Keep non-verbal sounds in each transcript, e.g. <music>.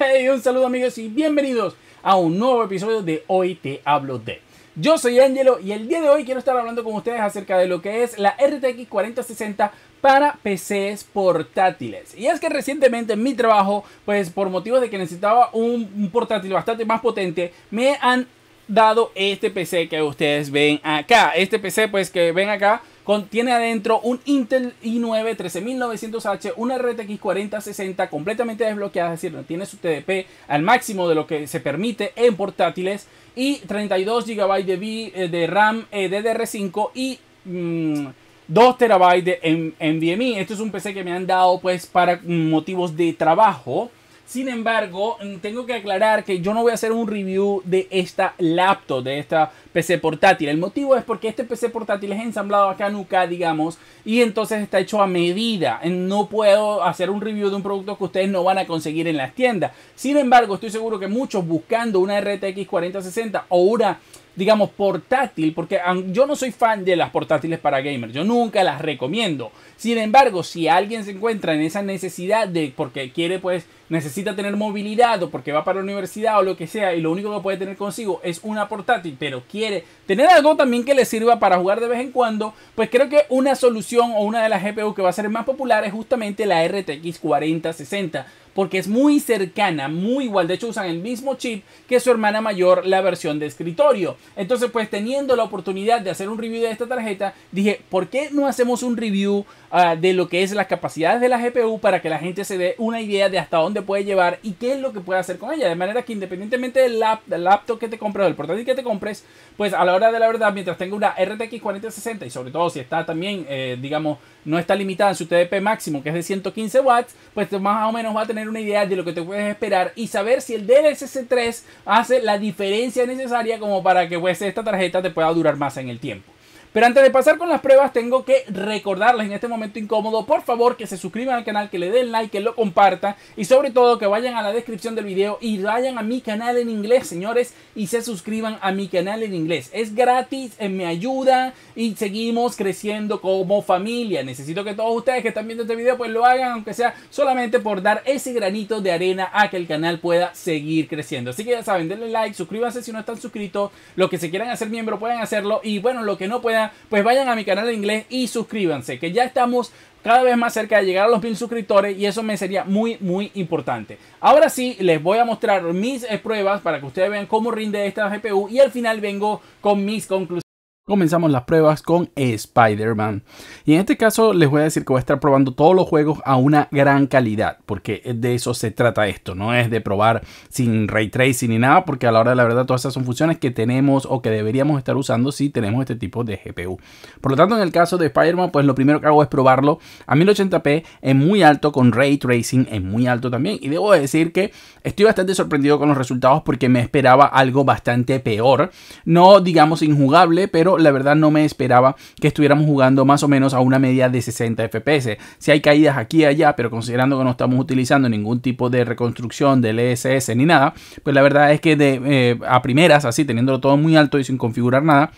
Hey, un saludo amigos y bienvenidos a un nuevo episodio de Hoy Te Hablo de. Yo soy Angelo y el día de hoy quiero estar hablando con ustedes acerca de lo que es la RTX 4060 para PCs portátiles. Y es que recientemente en mi trabajo, pues por motivos de que necesitaba un, portátil bastante más potente, me han dado este PC que ustedes ven acá. Este PC pues que ven acá tiene adentro un Intel i9 13900H, una RTX 4060 completamente desbloqueada, es decir, tiene su TDP al máximo de lo que se permite en portátiles y 32 GB de, eh, de RAM eh, DDR5 y 2 TB en NVMe. Esto es un PC que me han dado pues para mm, motivos de trabajo. Sin embargo, tengo que aclarar que yo no voy a hacer un review de esta laptop, de esta PC portátil. El motivo es porque este PC portátil es ensamblado en UK, digamos, y entonces está hecho a medida. No puedo hacer un review de un producto que ustedes no van a conseguir en las tiendas. Sin embargo, estoy seguro que muchos buscando una RTX 4060 o una digamos, portátil, porque yo no soy fan de las portátiles para gamers, yo nunca las recomiendo. Sin embargo, si alguien se encuentra en esa necesidad de, porque quiere, pues, necesita tener movilidad o porque va para la universidad o lo que sea, y lo único que puede tener consigo es una portátil, pero quiere tener algo también que le sirva para jugar de vez en cuando, pues creo que una solución o una de las GPU que va a ser más popular es justamente la RTX 4060 porque es muy cercana, muy igual. De hecho, usan el mismo chip que su hermana mayor, la versión de escritorio. Entonces, pues teniendo la oportunidad de hacer un review de esta tarjeta, dije, ¿por qué no hacemos un review ah, de lo que es las capacidades de la GPU para que la gente se dé una idea de hasta dónde puede llevar y qué es lo que puede hacer con ella? De manera que independientemente del, laptop que te compres o del portátil que te compres, pues a la hora de la verdad, mientras tenga una RTX 4060 y sobre todo si está también, eh, digamos, no está limitada en su TDP máximo, que es de 115 watts, pues más o menos va a tener una idea de lo que te puedes esperar y saber si el DLSS 3 hace la diferencia necesaria como para que pues, esta tarjeta te pueda durar más en el tiempo. Pero antes de pasar con las pruebas, tengo que recordarles en este momento incómodo, por favor, que se suscriban al canal, que le den like, que lo compartan y sobre todo que vayan a la descripción del video y vayan a mi canal en inglés, señores, y se suscriban a mi canal en inglés. Es gratis, eh, me ayuda y seguimos creciendo como familia. Necesito que todos ustedes que están viendo este video pues lo hagan, aunque sea solamente por dar ese granito de arena a que el canal pueda seguir creciendo. Así que ya saben, denle like, suscríbanse si no están suscritos, lo que se quieran hacer miembro pueden hacerlo y bueno, lo que no puedan pues vayan a mi canal de inglés y suscríbanse, que ya estamos cada vez más cerca de llegar a los mil suscriptores y eso me sería muy muy importante. Ahora sí, les voy a mostrar mis eh, pruebas para que ustedes vean cómo rinde esta GPU y al final vengo con mis conclusiones comenzamos las pruebas con Spider-Man. Y en este caso les voy a decir que voy a estar probando todos los juegos a una gran calidad, porque de eso se trata esto, no es de probar sin ray tracing ni nada, porque a la hora de la verdad todas esas son funciones que tenemos o que deberíamos estar usando si tenemos este tipo de GPU. Por lo tanto, en el caso de Spider-Man, pues lo primero que hago es probarlo a 1080p en muy alto con ray tracing en muy alto también, y debo decir que estoy bastante sorprendido con los resultados porque me esperaba algo bastante peor, no digamos injugable, pero la verdad no me esperaba que estuviéramos jugando más o menos a una media de 60 FPS. Si hay caídas aquí y allá, pero considerando que no estamos utilizando ningún tipo de reconstrucción del ESS ni nada, pues la verdad es que eh, a primeras, así teniéndolo todo muy alto y sin configurar nada,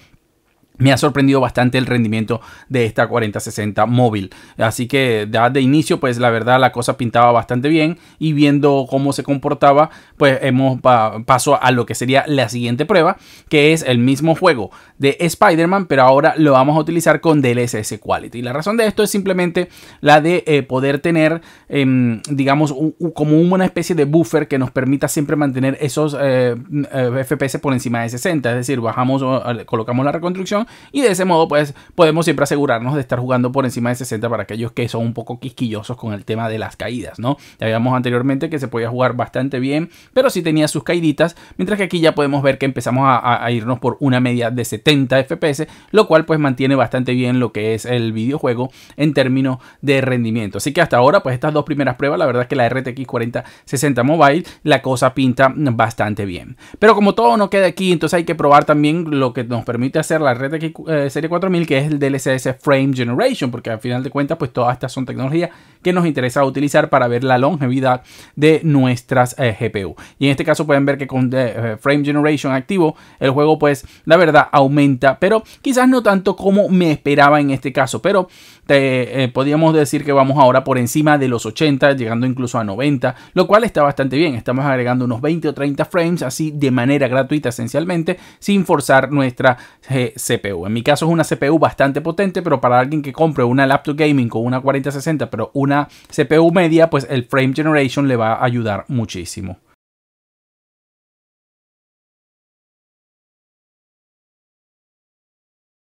me ha sorprendido bastante el rendimiento de esta 4060 móvil. Así que de inicio, pues la verdad la cosa pintaba bastante bien y viendo cómo se comportaba, pues hemos a lo que sería la siguiente prueba, que es el mismo juego de Spider-Man, pero ahora lo vamos a utilizar con DLSS Quality. y La razón de esto es simplemente la de eh, poder tener, em, digamos, como una especie de buffer que nos permita siempre mantener esos eh, eh, FPS por encima de 60, es decir, bajamos, colocamos la reconstrucción y de ese modo pues podemos siempre asegurarnos de estar jugando por encima de 60 para aquellos que son un poco quisquillosos con el tema de las caídas, ¿no? Ya habíamos anteriormente que se podía jugar bastante bien, pero sí tenía sus caíditas, mientras que aquí ya podemos ver que empezamos a, irnos por una media de 70 FPS, lo cual pues mantiene bastante bien lo que es el videojuego en términos de rendimiento. Así que hasta ahora pues estas dos primeras pruebas, la verdad es que la RTX 4060 Mobile, la cosa pinta bastante bien. Pero como todo no queda aquí, entonces hay que probar también lo que nos permite hacer la red eh, Serie 4000, que es el DLSS Frame Generation, porque al final de cuentas, pues todas estas son tecnologías que nos interesa utilizar para ver la longevidad de nuestras eh, GPU. Y en este caso pueden ver que con eh, Frame Generation activo, el juego, pues la verdad, aumenta, pero quizás no tanto como me esperaba en este caso, pero te, eh, podríamos decir que vamos ahora por encima de los 80, llegando incluso a 90, lo cual está bastante bien. Estamos agregando unos 20 o 30 frames así de manera gratuita esencialmente, sin forzar nuestra eh, CPU. En mi caso es una CPU bastante potente, pero para alguien que compre una laptop gaming con una 4060, pero una CPU media, pues el frame generation le va a ayudar muchísimo.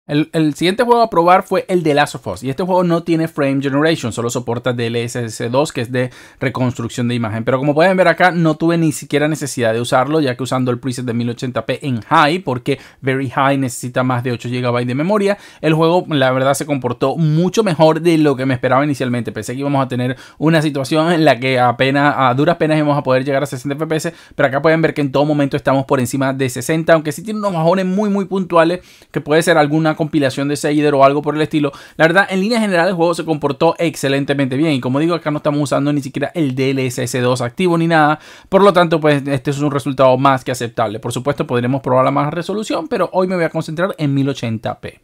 El, siguiente juego a probar fue el de Last of Us. Y este juego no tiene frame generation, solo soporta DLSS2, que es de reconstrucción de imagen. Pero como pueden ver acá, no tuve ni siquiera necesidad de usarlo, ya que usando el preset de 1080p en High, porque Very High necesita más de 8 GB de memoria, el juego la verdad se comportó mucho mejor de lo que me esperaba inicialmente. Pensé que íbamos a tener una situación en la que apenas, a duras penas íbamos a poder llegar a 60 FPS, pero acá pueden ver que en todo momento estamos por encima de 60, aunque sí tiene unos bajones muy, muy puntuales, que puede ser alguna compilación de Seider o algo por el estilo. La verdad, en línea general el juego se comportó excelentemente bien. Y como digo, acá no estamos usando ni siquiera el DLSS2 activo ni nada. Por lo tanto, pues este es un resultado más que aceptable. Por supuesto, podremos probar la más resolución, pero hoy me voy a concentrar en 1080p.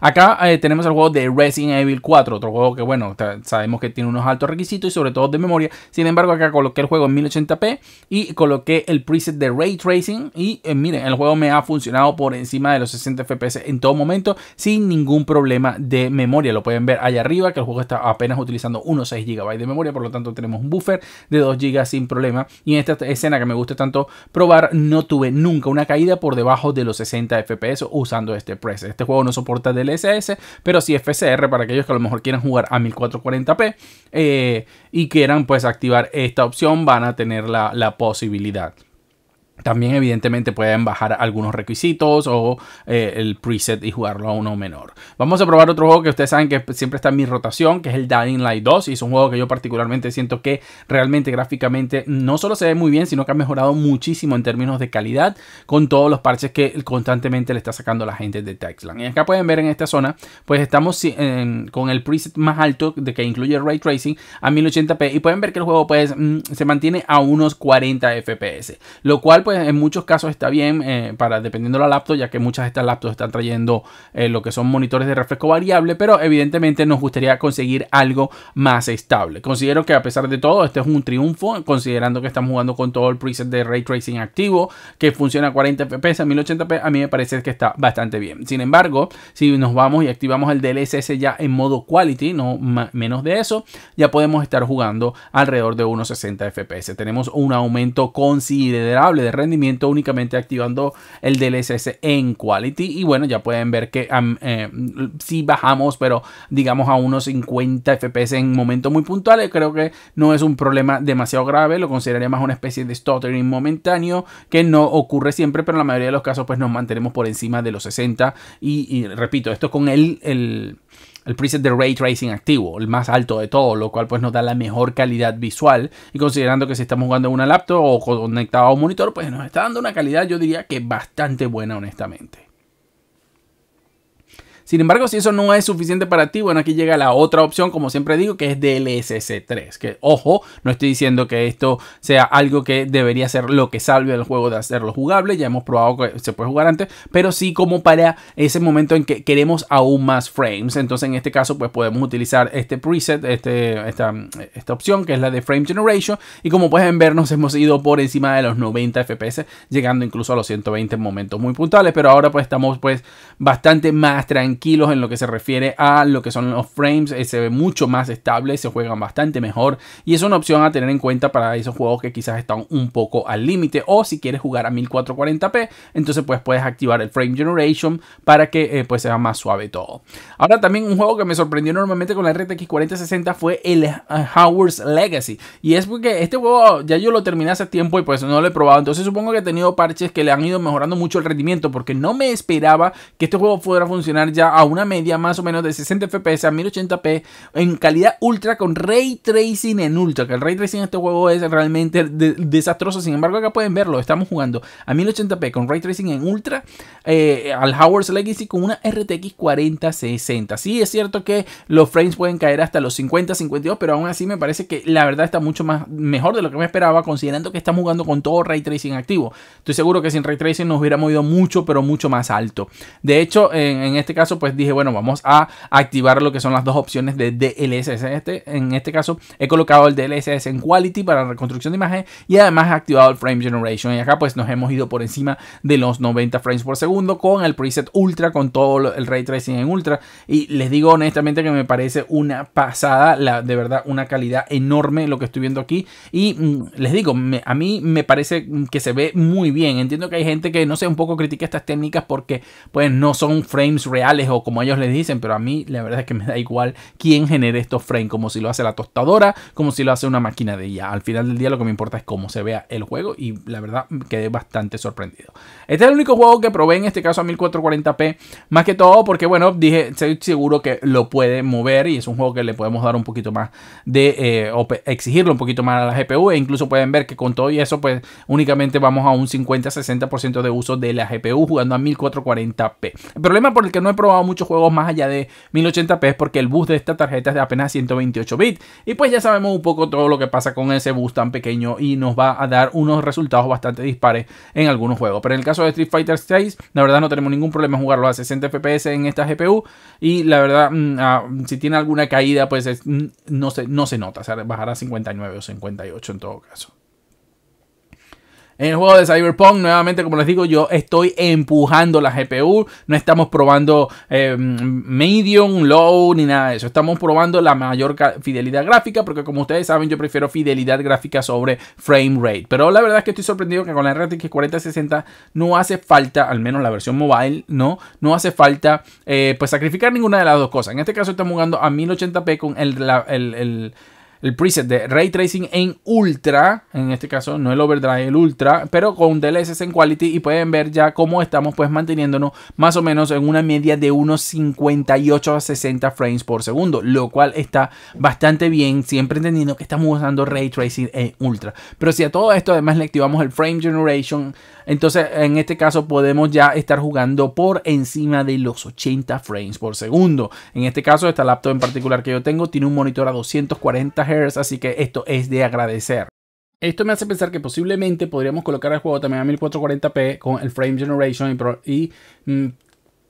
Acá eh, tenemos el juego de Resident Evil 4, otro juego que, bueno, sabemos que tiene unos altos requisitos y sobre todo de memoria. Sin embargo, acá coloqué el juego en 1080p y coloqué el preset de Ray Tracing. Y eh, miren, el juego me ha funcionado por encima de los 60 FPS en todo momento sin ningún problema de memoria. Lo pueden ver allá arriba que el juego está apenas utilizando unos 6 GB de memoria, por lo tanto tenemos un buffer de 2 GB sin problema. Y en esta escena que me gusta tanto probar, no tuve nunca una caída por debajo de los 60 FPS usando este preset. Este juego no soporta de DLSS, pero si FCR para aquellos que a lo mejor quieran jugar a 1440p eh, y quieran pues activar esta opción, van a tener la, la posibilidad. También evidentemente pueden bajar algunos requisitos o eh, el preset y jugarlo a uno menor. Vamos a probar otro juego que ustedes saben que siempre está en mi rotación, que es el Dying Light 2. Y es un juego que yo particularmente siento que realmente gráficamente no solo se ve muy bien, sino que ha mejorado muchísimo en términos de calidad con todos los parches que constantemente le está sacando la gente de Texland. Y acá pueden ver en esta zona, pues estamos con el preset más alto de que incluye Ray Tracing a 1080p. Y pueden ver que el juego pues, mm, se mantiene a unos 40 FPS, lo cual pues en muchos casos está bien eh, para dependiendo de la laptop, ya que muchas de estas laptops están trayendo eh, lo que son monitores de refresco variable, pero evidentemente nos gustaría conseguir algo más estable. Considero que a pesar de todo, este es un triunfo, considerando que estamos jugando con todo el preset de ray tracing activo, que funciona a 40 fps, a 1080p, a mí me parece que está bastante bien. Sin embargo, si nos vamos y activamos el DLSS ya en modo quality, no menos de eso, ya podemos estar jugando alrededor de unos 60 fps. Tenemos un aumento considerable de rendimiento únicamente activando el DLSS en Quality. Y bueno, ya pueden ver que eh, si bajamos, pero digamos a unos 50 FPS en momentos muy puntuales, creo que no es un problema demasiado grave. Lo consideraría más una especie de stuttering momentáneo que no ocurre siempre, pero en la mayoría de los casos pues nos mantenemos por encima de los 60. Y, repito, esto con el el preset de ray tracing activo, el más alto de todo, lo cual pues nos da la mejor calidad visual y considerando que si estamos jugando en una laptop o conectado a un monitor, pues nos está dando una calidad yo diría que bastante buena honestamente. Sin embargo, si eso no es suficiente para ti, bueno, aquí llega la otra opción, como siempre digo, que es DLSS3. Que ojo, no estoy diciendo que esto sea algo que debería ser lo que salve el juego de hacerlo jugable. Ya hemos probado que se puede jugar antes, pero sí como para ese momento en que queremos aún más frames. Entonces, en este caso, pues podemos utilizar este preset, este, esta, esta opción que es la de Frame Generation. Y como pueden ver, nos hemos ido por encima de los 90 FPS, llegando incluso a los 120 en momentos muy puntuales. Pero ahora, pues estamos pues bastante más tranquilos kilos en lo que se refiere a lo que son los frames, eh, se ve mucho más estable, se juegan bastante mejor y es una opción a tener en cuenta para esos juegos que quizás están un poco al límite o si quieres jugar a 1440p, entonces pues puedes activar el frame generation para que eh, pues sea más suave todo. Ahora también un juego que me sorprendió enormemente con la RTX 4060 fue el eh, Howard's Legacy y es porque este juego ya yo lo terminé hace tiempo y pues no lo he probado, entonces supongo que he tenido parches que le han ido mejorando mucho el rendimiento porque no me esperaba que este juego pudiera funcionar ya a una media más o menos de 60 FPS a 1080p en calidad ultra con ray tracing en ultra. Que el ray tracing en este juego es realmente desastroso. Sin embargo, acá pueden verlo. Estamos jugando a 1080p con ray tracing en ultra eh, al Howard's Legacy con una RTX 4060. Sí, es cierto que los frames pueden caer hasta los 50, 52, pero aún así me parece que la verdad está mucho más mejor de lo que me esperaba, considerando que estamos jugando con todo ray tracing activo. Estoy seguro que sin ray tracing nos hubiera movido mucho, pero mucho más alto. De hecho, en este caso pues dije, bueno, vamos a activar lo que son las dos opciones de DLSS. En este, en este caso, he colocado el DLSS en Quality para reconstrucción de imagen y además he activado el Frame Generation. Y acá, pues nos hemos ido por encima de los 90 frames por segundo con el preset Ultra, con todo el ray tracing en Ultra. Y les digo honestamente que me parece una pasada, la, de verdad, una calidad enorme lo que estoy viendo aquí. Y mm, les digo, a mí me parece mm, que se ve muy bien. Entiendo que hay gente que, no sé, un poco critica estas técnicas porque, pues, no son frames reales o como ellos les dicen, pero a mí la verdad es que me da igual quién genere estos frames, como si lo hace la tostadora, como si lo hace una máquina de ella Al final del día lo que me importa es cómo se vea el juego y la verdad quedé bastante sorprendido. Este es el único juego que probé en este caso a 1440p, más que todo porque bueno, dije, estoy seguro que lo puede mover y es un juego que le podemos dar un poquito más de, eh, exigirlo un poquito más a la GPU e incluso pueden ver que con todo y eso pues únicamente vamos a un 50-60% de uso de la GPU jugando a 1440p. El problema por el que no he probado muchos juegos más allá de 1080p porque el bus de esta tarjeta es de apenas 128 bits. Y pues ya sabemos un poco todo lo que pasa con ese bus tan pequeño y nos va a dar unos resultados bastante dispares en algunos juegos. Pero en el caso de Street Fighter 6, la verdad no tenemos ningún problema jugarlo a 60 FPS en esta GPU. Y la verdad, mm, ah, si tiene alguna caída, pues mm, no, se, no se nota. bajará a 59 o 58 en todo caso. En el juego de Cyberpunk, nuevamente, como les digo, yo estoy empujando la GPU. No estamos probando eh, medium, low, ni nada de eso. Estamos probando la mayor fidelidad gráfica, porque como ustedes saben, yo prefiero fidelidad gráfica sobre frame rate. Pero la verdad es que estoy sorprendido que con la RTX 4060 no hace falta, al menos la versión mobile, no, no hace falta eh, pues sacrificar ninguna de las dos cosas. En este caso estamos jugando a 1080p con el el preset de Ray Tracing en Ultra, en este caso no el Overdrive, el Ultra, pero con DLSS en Quality y pueden ver ya cómo estamos pues manteniéndonos más o menos en una media de unos 58 a 60 frames por segundo, lo cual está bastante bien, siempre entendiendo que estamos usando Ray Tracing en Ultra. Pero si a todo esto además le activamos el Frame Generation, entonces en este caso podemos ya estar jugando por encima de los 80 frames por segundo. En este caso esta laptop en particular que yo tengo tiene un monitor a 240 así que esto es de agradecer. Esto me hace pensar que posiblemente podríamos colocar el juego también a 1440p con el frame generation y, mm,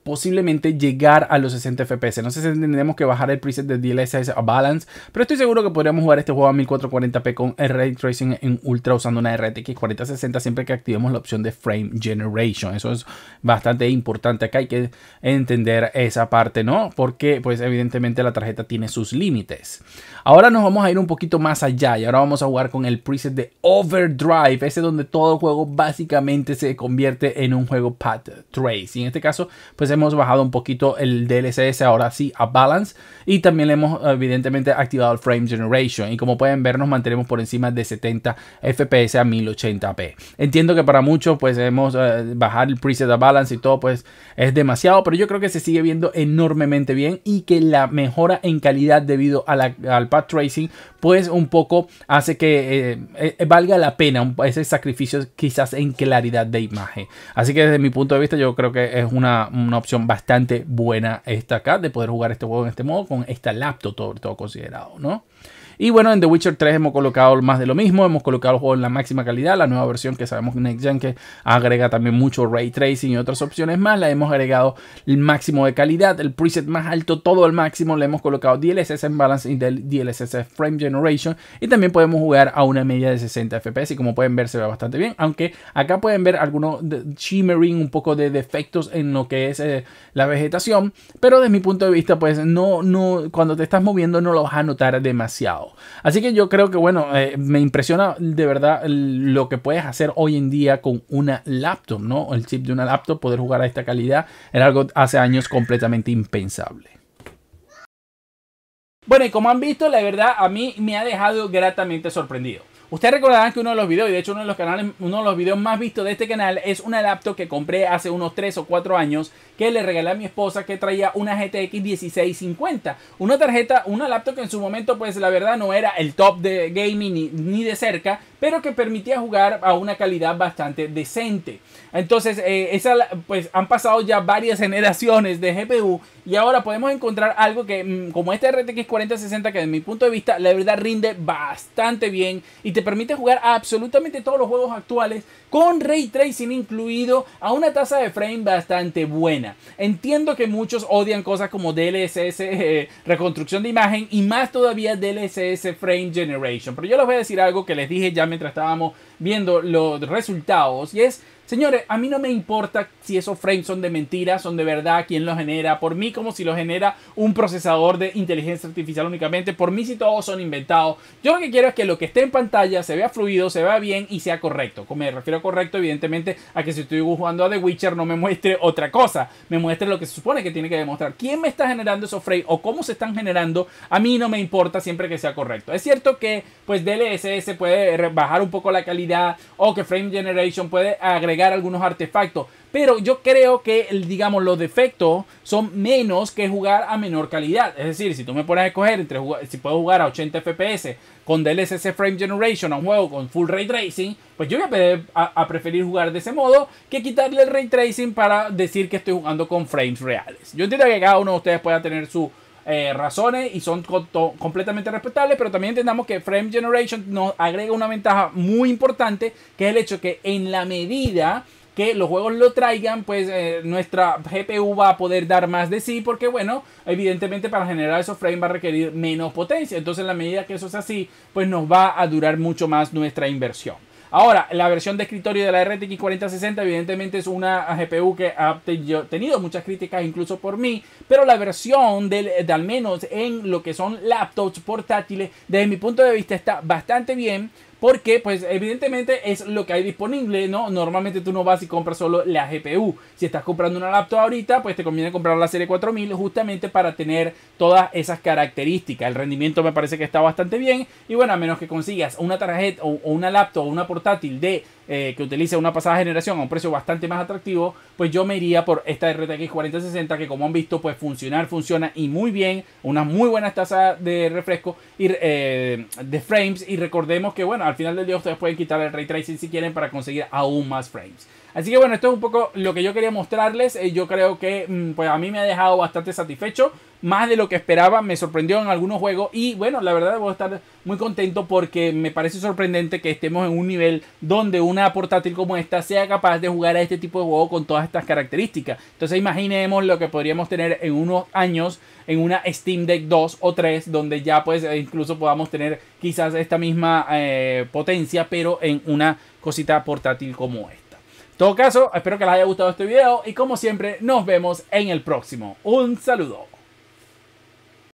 posiblemente llegar a los 60 FPS. No sé si tendremos que bajar el preset de DLSS a Balance, pero estoy seguro que podríamos jugar este juego a 1440p con el Tracing en Ultra usando una RTX 4060 siempre que activemos la opción de Frame Generation. Eso es bastante importante. Acá hay que entender esa parte, ¿no? Porque pues evidentemente la tarjeta tiene sus límites. Ahora nos vamos a ir un poquito más allá y ahora vamos a jugar con el preset de Overdrive, ese donde todo juego básicamente se convierte en un juego Path Trace. Y en este caso, pues hemos bajado un poquito el DLSS ahora sí a Balance y también le hemos evidentemente activado el Frame Generation y como pueden ver nos mantenemos por encima de 70 FPS a 1080p. Entiendo que para muchos pues hemos eh, bajar el preset a Balance y todo pues es demasiado, pero yo creo que se sigue viendo enormemente bien y que la mejora en calidad debido a la, al path tracing pues un poco hace que eh, eh, valga la pena ese sacrificio quizás en claridad de imagen. Así que desde mi punto de vista yo creo que es una, una bastante buena esta acá de poder jugar este juego en este modo con esta laptop, sobre todo considerado, ¿no? Y bueno, en The Witcher 3 hemos colocado más de lo mismo, hemos colocado el juego en la máxima calidad, la nueva versión que sabemos Next Gen que agrega también mucho ray tracing y otras opciones más, la hemos agregado el máximo de calidad, el preset más alto, todo al máximo, le hemos colocado DLSS en Balance y del DLSS Frame Generation y también podemos jugar a una media de 60 FPS y como pueden ver se ve bastante bien, aunque acá pueden ver algunos shimmering, un poco de defectos en lo que es eh, la vegetación, pero desde mi punto de vista pues no, no, cuando te estás moviendo no lo vas a notar demasiado. Así que yo creo que, bueno, eh, me impresiona de verdad lo que puedes hacer hoy en día con una laptop, ¿no? El chip de una laptop, poder jugar a esta calidad, era algo hace años completamente impensable. Bueno, y como han visto, la verdad a mí me ha dejado gratamente sorprendido. Ustedes recordarán que uno de los videos, y de hecho uno de los canales, uno de los videos más vistos de este canal es una laptop que compré hace unos 3 o 4 años que le regalé a mi esposa que traía una GTX 1650. Una tarjeta, una laptop que en su momento pues la verdad no era el top de gaming ni, ni de cerca, pero que permitía jugar a una calidad bastante decente. Entonces, eh, esa, pues han pasado ya varias <laughs> generaciones de GPU y ahora podemos encontrar algo que, mm, como este RTX 4060, que desde mi punto de vista, la verdad rinde bastante bien y te permite jugar absolutamente todos los juegos actuales con ray tracing incluido a una tasa de frame bastante buena. Entiendo que muchos odian cosas como DLSS, <laughs> eh, reconstrucción de imagen y más todavía DLSS Frame Generation, pero yo les voy a decir algo que les dije ya mientras estábamos viendo los resultados y es Señores, a mí no me importa si esos frames son de mentira, son de verdad, quién los genera. Por mí, como si los genera un procesador de inteligencia artificial únicamente. Por mí, si todos son inventados. Yo lo que quiero es que lo que esté en pantalla se vea fluido, se vea bien y sea correcto. Como me refiero a correcto, evidentemente, a que si estoy jugando a The Witcher no me muestre otra cosa. Me muestre lo que se supone que tiene que demostrar. ¿Quién me está generando esos frames o cómo se están generando? A mí no me importa siempre que sea correcto. Es cierto que, pues, DLSS puede bajar un poco la calidad o que Frame Generation puede agregar algunos artefactos. Pero yo creo que, digamos, los defectos son menos que jugar a menor calidad. Es decir, si tú me pones a escoger entre si puedo jugar a 80 FPS con DLSS Frame Generation a un juego con Full Ray Tracing, pues yo voy a preferir jugar de ese modo que quitarle el Ray Tracing para decir que estoy jugando con frames reales. Yo entiendo que cada uno de ustedes pueda tener su eh, razones y son completamente respetables, pero también entendamos que Frame Generation nos agrega una ventaja muy importante, que es el hecho que en la medida que los juegos lo traigan, pues eh, nuestra GPU va a poder dar más de sí, porque bueno, evidentemente para generar esos frames va a requerir menos potencia. Entonces, en la medida que eso es así, pues nos va a durar mucho más nuestra inversión. Ahora, la versión de escritorio de la RTX 4060 evidentemente es una GPU que ha tenido muchas críticas incluso por mí, pero la versión del, de al menos en lo que son laptops portátiles, desde mi punto de vista está bastante bien. Porque, pues, evidentemente es lo que hay disponible, ¿no? Normalmente tú no vas y compras solo la GPU. Si estás comprando una laptop ahorita, pues te conviene comprar la serie 4000 justamente para tener todas esas características. El rendimiento me parece que está bastante bien. Y bueno, a menos que consigas una tarjeta o, una laptop o una portátil de eh, que utilice una pasada generación a un precio bastante más atractivo, pues yo me iría por esta RTX 4060 que como han visto pues funcionar, funciona y muy bien, Una muy buena tasa de refresco y, eh, de frames y recordemos que bueno, al final del día ustedes pueden quitar el ray tracing si quieren para conseguir aún más frames. Así que bueno, esto es un poco lo que yo quería mostrarles. Eh, yo creo que mm, pues a mí me ha dejado bastante satisfecho. Más de lo que esperaba, me sorprendió en algunos juegos. Y bueno, la verdad voy a estar muy contento porque me parece sorprendente que estemos en un nivel donde una portátil como esta sea capaz de jugar a este tipo de juego con todas estas características. Entonces imaginemos lo que podríamos tener en unos años en una Steam Deck 2 o 3 donde ya pues eh, incluso podamos tener quizás esta misma eh, potencia pero en una cosita portátil como esta. En todo caso, espero que les haya gustado este video y como siempre, nos vemos en el próximo. Un saludo.